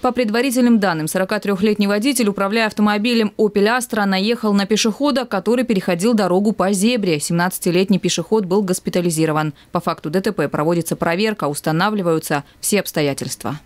По предварительным данным, 43-летний водитель, управляя автомобилем Opel Astra, наехал на пешехода, который переходил дорогу по зебре. 17-летний пешеход был госпитализирован. По факту ДТП проводится проверка, устанавливаются все обстоятельства.